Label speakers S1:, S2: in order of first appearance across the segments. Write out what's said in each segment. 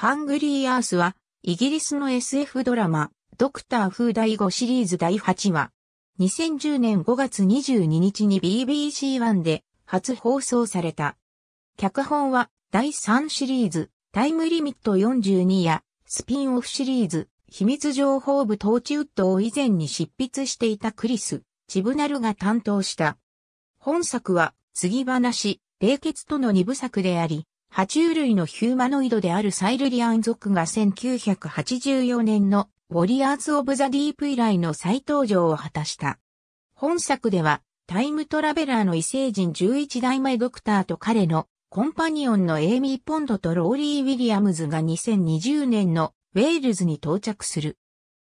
S1: ハングリーアースは、イギリスの SF ドラマ、ドクターー第5シリーズ第8話。2010年5月22日に BBC1 で初放送された。脚本は、第3シリーズ、タイムリミット42や、スピンオフシリーズ、秘密情報部トーチウッドを以前に執筆していたクリス、チブナルが担当した。本作は、継ぎ話、冷血との2部作であり、爬虫類のヒューマノイドであるサイルリアン族が1984年のウォリアーズ・オブ・ザ・ディープ以来の再登場を果たした。本作ではタイムトラベラーの異星人11代前ドクターと彼のコンパニオンのエイミー・ポンドとローリー・ウィリアムズが2020年のウェールズに到着する。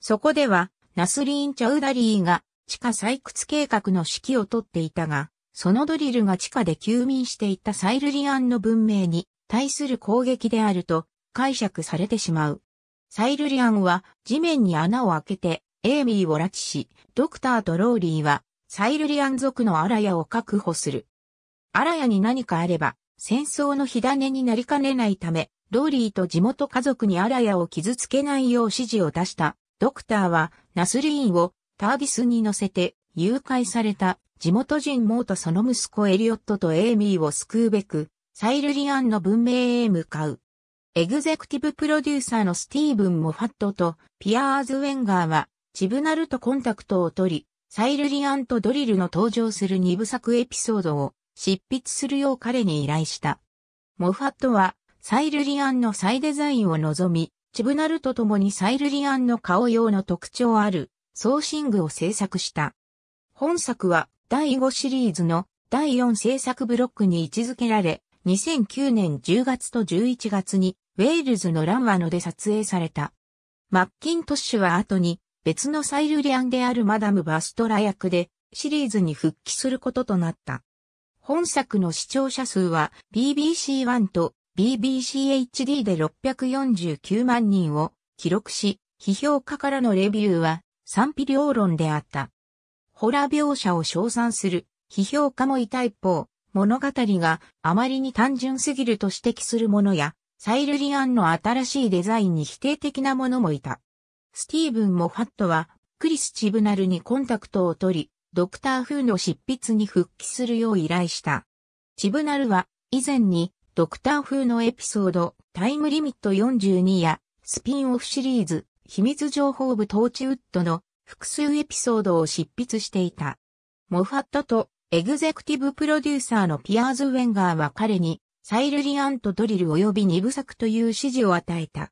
S1: そこではナスリーン・チャウダリーが地下採掘計画の指揮をとっていたが、そのドリルが地下で休眠していたサイルリアンの文明に対する攻撃であると解釈されてしまう。サイルリアンは地面に穴を開けてエイミーを拉致し、ドクターとローリーはサイルリアン族のアラヤを確保する。アラヤに何かあれば戦争の火種になりかねないため、ローリーと地元家族にアラヤを傷つけないよう指示を出した。ドクターはナスリーンをタービスに乗せて誘拐された地元人モーとその息子エリオットとエイミーを救うべく、サイルリアンの文明へ向かう。エグゼクティブプロデューサーのスティーブン・モファットとピアーズ・ウェンガーは、チブナルとコンタクトを取り、サイルリアンとドリルの登場する二部作エピソードを執筆するよう彼に依頼した。モファットは、サイルリアンの再デザインを望み、チブナルと共にサイルリアンの顔用の特徴ある、送信具を制作した。本作は第5シリーズの第4制作ブロックに位置づけられ、2009年10月と11月にウェールズのランワノで撮影された。マッキントッシュは後に別のサイルリアンであるマダム・バストラ役でシリーズに復帰することとなった。本作の視聴者数は BBC1 と BBCHD で649万人を記録し、批評家からのレビューは賛否両論であった。ホラー描写を称賛する批評家もいた一方、物語があまりに単純すぎると指摘するものや、サイルリアンの新しいデザインに否定的なものもいた。スティーブン・モファットは、クリス・チブナルにコンタクトを取り、ドクター・フーの執筆に復帰するよう依頼した。チブナルは、以前に、ドクター・フーのエピソード、タイムリミット42や、スピンオフシリーズ、秘密情報部トーチウッドの複数エピソードを執筆していた。モファットとエグゼクティブプロデューサーのピアーズ・ウェンガーは彼にサイルリアンとドリル及び二部作という指示を与えた。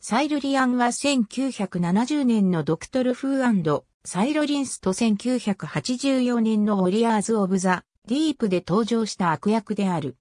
S1: サイルリアンは1970年のドクトル・フーサイロリンスと1984年のオリアーズ・オブ・ザ・ディープで登場した悪役である。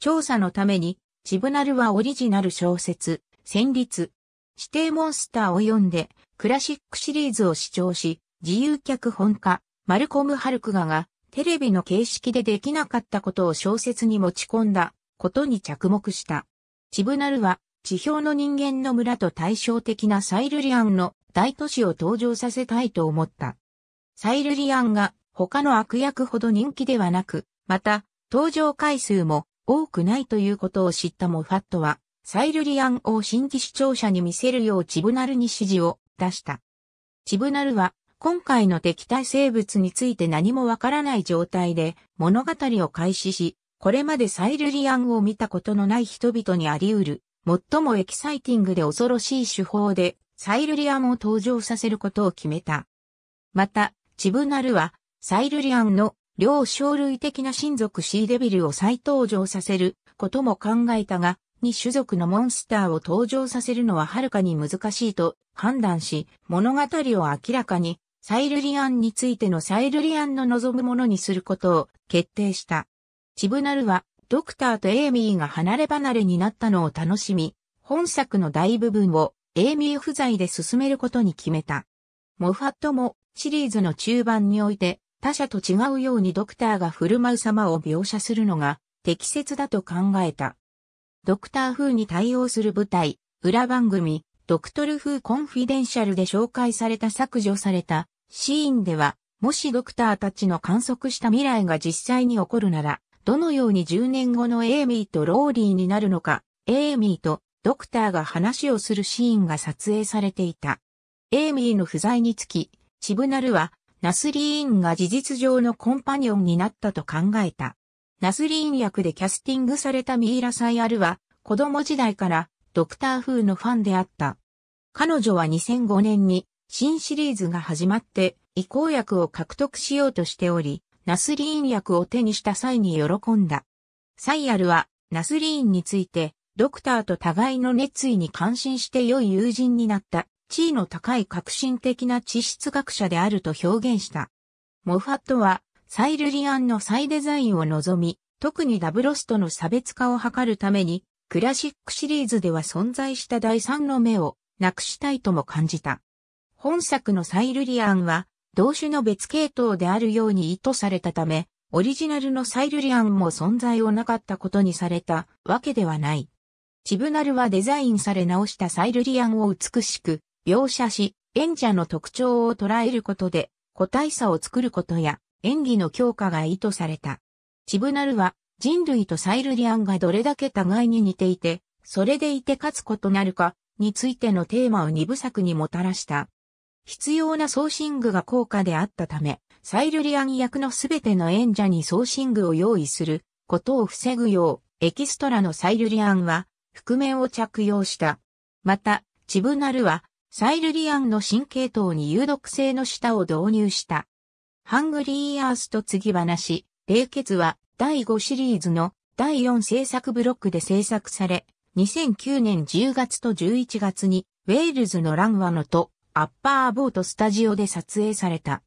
S1: 調査のために、チブナルはオリジナル小説、戦律、指定モンスターを読んで、クラシックシリーズを視聴し、自由脚本家、マルコム・ハルクガが、テレビの形式でできなかったことを小説に持ち込んだことに着目した。チブナルは、地表の人間の村と対照的なサイルリアンの大都市を登場させたいと思った。サイルリアンが他の悪役ほど人気ではなく、また、登場回数も多くないということを知ったモファットは、サイルリアンを新規視聴者に見せるようチブナルに指示を出した。チブナルは、今回の敵対生物について何もわからない状態で物語を開始し、これまでサイルリアンを見たことのない人々にあり得る、最もエキサイティングで恐ろしい手法で、サイルリアンを登場させることを決めた。また、チブナルは、サイルリアンの両生類的な親族シーデビルを再登場させることも考えたが、に種族のモンスターを登場させるのははるかに難しいと判断し、物語を明らかにサイルリアンについてのサイルリアンの望むものにすることを決定した。チブナルはドクターとエイミーが離れ離れになったのを楽しみ、本作の大部分をエイミー不在で進めることに決めた。モファットもシリーズの中盤において他者と違うようにドクターが振る舞う様を描写するのが適切だと考えた。ドクター風に対応する舞台、裏番組、ドクトル風コンフィデンシャルで紹介された削除されたシーンでは、もしドクターたちの観測した未来が実際に起こるなら、どのように10年後のエイミーとローリーになるのか、エイミーとドクターが話をするシーンが撮影されていた。エイミーの不在につき、チブナルは、ナスリーンが事実上のコンパニオンになったと考えた。ナスリーン役でキャスティングされたミイラ・サイアルは、子供時代からドクター風のファンであった。彼女は2005年に新シリーズが始まって移行役を獲得しようとしており、ナスリーン役を手にした際に喜んだ。サイアルはナスリーンについて、ドクターと互いの熱意に感心して良い友人になった、地位の高い革新的な地質学者であると表現した。モファットはサイルリアンの再デザインを望み、特にダブロスとの差別化を図るために、クラシックシリーズでは存在した第三の目をなくしたいとも感じた。本作のサイルリアンは、同種の別系統であるように意図されたため、オリジナルのサイルリアンも存在をなかったことにされたわけではない。チブナルはデザインされ直したサイルリアンを美しく描写し、演者の特徴を捉えることで個体差を作ることや、演技の強化が意図された。チブナルは人類とサイルリアンがどれだけ互いに似ていて、それでいて勝つことなるかについてのテーマを二部作にもたらした。必要なソーシングが高価であったため、サイルリアン役のすべての演者にソーシングを用意することを防ぐよう、エキストラのサイルリアンは覆面を着用した。また、チブナルはサイルリアンの神系統に有毒性の舌を導入した。ハングリーアースと次話、冷血は第5シリーズの第4制作ブロックで制作され、2009年10月と11月にウェールズのランワノとアッパーボートスタジオで撮影された。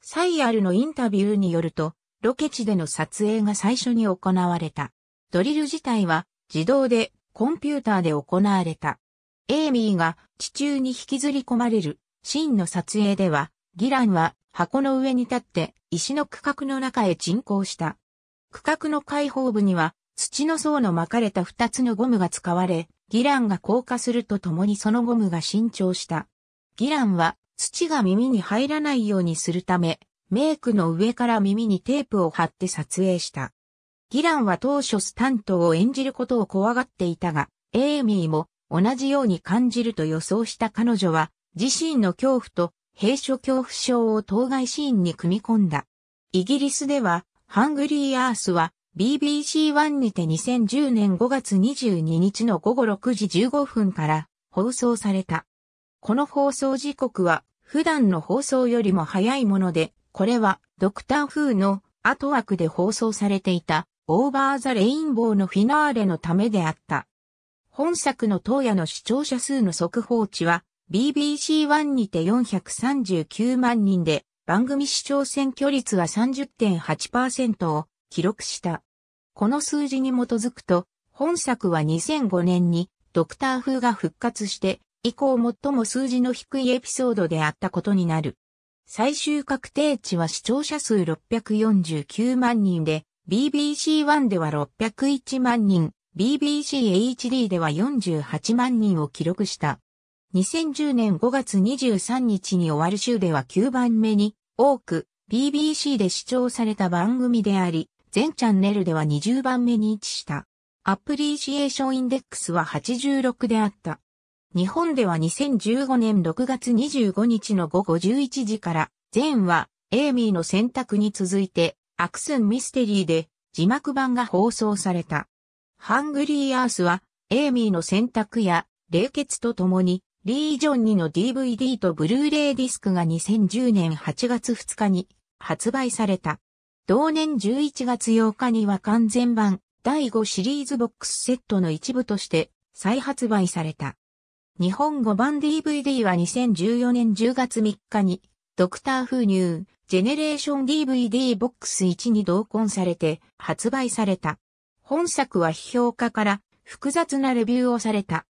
S1: サイアルのインタビューによると、ロケ地での撮影が最初に行われた。ドリル自体は自動でコンピューターで行われた。エイミーが地中に引きずり込まれるシーンの撮影では、ギランは箱の上に立って石の区画の中へ沈降した。区画の開放部には土の層の巻かれた二つのゴムが使われ、ギランが硬化するとともにそのゴムが伸長した。ギランは土が耳に入らないようにするため、メイクの上から耳にテープを貼って撮影した。ギランは当初スタントを演じることを怖がっていたが、エイミーも同じように感じると予想した彼女は、自身の恐怖と閉所恐怖症を当該シーンに組み込んだ。イギリスでは、ハングリーアースは BBC1 にて2010年5月22日の午後6時15分から放送された。この放送時刻は普段の放送よりも早いもので、これはドクターフーの後枠で放送されていたオーバーザレインボーのフィナーレのためであった。本作の当夜の視聴者数の速報値は BBC1 にて439万人で、番組視聴選挙率は30.8%を記録した。この数字に基づくと、本作は2005年にドクター風が復活して、以降最も数字の低いエピソードであったことになる。最終確定値は視聴者数649万人で、BBC1 では601万人、BBCHD では48万人を記録した。2010年5月23日に終わる週では9番目に多く BBC で視聴された番組であり、全チャンネルでは20番目に位置した。アプリシエーションインデックスは86であった。日本では2015年6月25日の午後11時から、全はエイミーの選択に続いて、アクスンミステリーで字幕版が放送された。ハングリーアースは、エイミーの選択や、冷血とともに、リージョン2の DVD とブルーレイディスクが2010年8月2日に発売された。同年11月8日には完全版第5シリーズボックスセットの一部として再発売された。日本語版 DVD は2014年10月3日にドクター風入ジェネレーション DVD ボックス1に同梱されて発売された。本作は批評家から複雑なレビューをされた。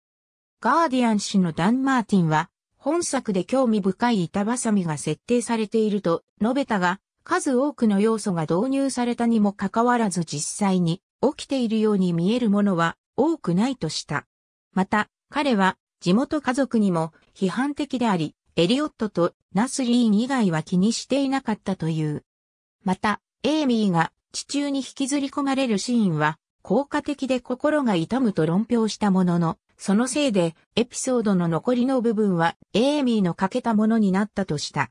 S1: ガーディアン氏のダン・マーティンは、本作で興味深い板挟みが設定されていると述べたが、数多くの要素が導入されたにもかかわらず実際に起きているように見えるものは多くないとした。また、彼は地元家族にも批判的であり、エリオットとナスリーン以外は気にしていなかったという。また、エイミーが地中に引きずり込まれるシーンは効果的で心が痛むと論評したものの、そのせいで、エピソードの残りの部分は、エーミーの欠けたものになったとした。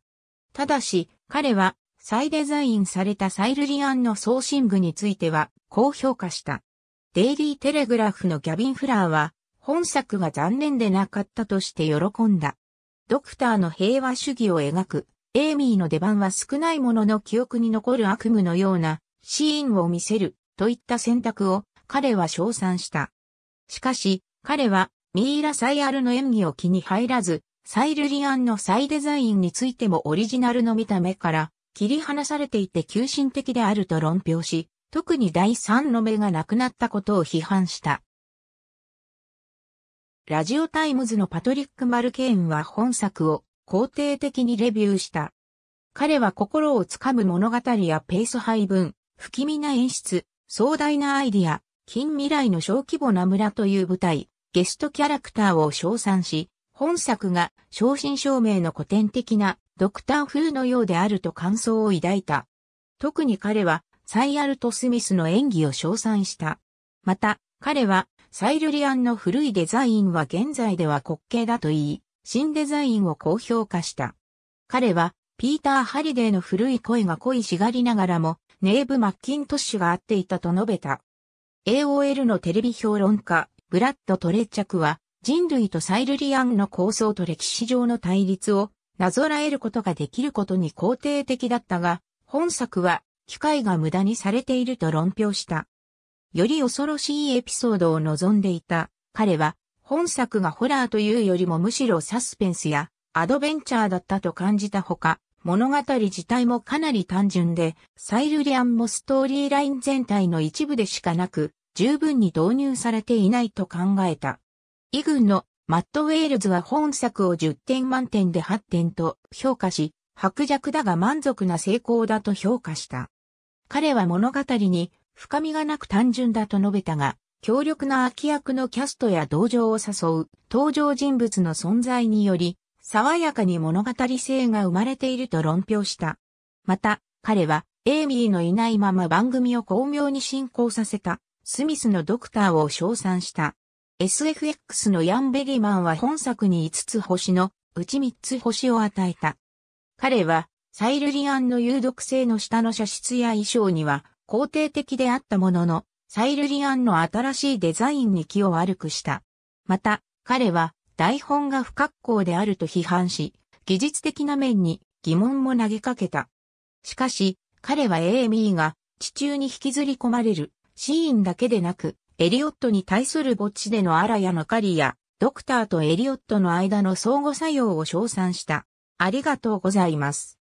S1: ただし、彼は、再デザインされたサイルリアンの送信具については、こう評価した。デイリーテレグラフのギャビン・フラーは、本作が残念でなかったとして喜んだ。ドクターの平和主義を描く、エイミーの出番は少ないものの記憶に残る悪夢のようなシーンを見せるといった選択を彼は称賛した。しかし、彼はミイラ・サイアルの演技を気に入らず、サイルリアンの再デザインについてもオリジナルの見た目から切り離されていて急進的であると論評し、特に第3の目がなくなったことを批判した。ラジオタイムズのパトリック・マルケーンは本作を肯定的にレビューした。彼は心をつかむ物語やペース配分、不気味な演出、壮大なアイディア、近未来の小規模な村という舞台、ゲストキャラクターを称賛し、本作が正真正銘の古典的なドクター風のようであると感想を抱いた。特に彼はサイアルト・スミスの演技を称賛した。また、彼はサイルリアンの古いデザインは現在では滑稽だと言い、新デザインを高評価した。彼はピーター・ハリデーの古い声が恋しがりながらも、ネーブ・マッキントッシュが合っていたと述べた。AOL のテレビ評論家、ブラッド・トレッチャクは、人類とサイルリアンの構想と歴史上の対立をなぞらえることができることに肯定的だったが、本作は機械が無駄にされていると論評した。より恐ろしいエピソードを望んでいた彼は、本作がホラーというよりもむしろサスペンスやアドベンチャーだったと感じたほか、物語自体もかなり単純で、サイルリアンもストーリーライン全体の一部でしかなく、十分に導入されていないと考えた。イ軍のマット・ウェールズは本作を10点満点で8点と評価し、薄弱だが満足な成功だと評価した。彼は物語に深みがなく単純だと述べたが、強力な悪役のキャストや同情を誘う登場人物の存在により、爽やかに物語性が生まれていると論評した。また、彼は、エイミーのいないまま番組を巧妙に進行させた。スミスのドクターを称賛した。SFX のヤンベリマンは本作に5つ星のうち3つ星を与えた。彼はサイルリアンの有毒性の下の射出や衣装には肯定的であったものの、サイルリアンの新しいデザインに気を悪くした。また、彼は台本が不格好であると批判し、技術的な面に疑問も投げかけた。しかし、彼はエーミーが地中に引きずり込まれるシーンだけでなく、エリオットに対する墓地でのアラやのカリや、ドクターとエリオットの間の相互作用を称賛した。ありがとうございます。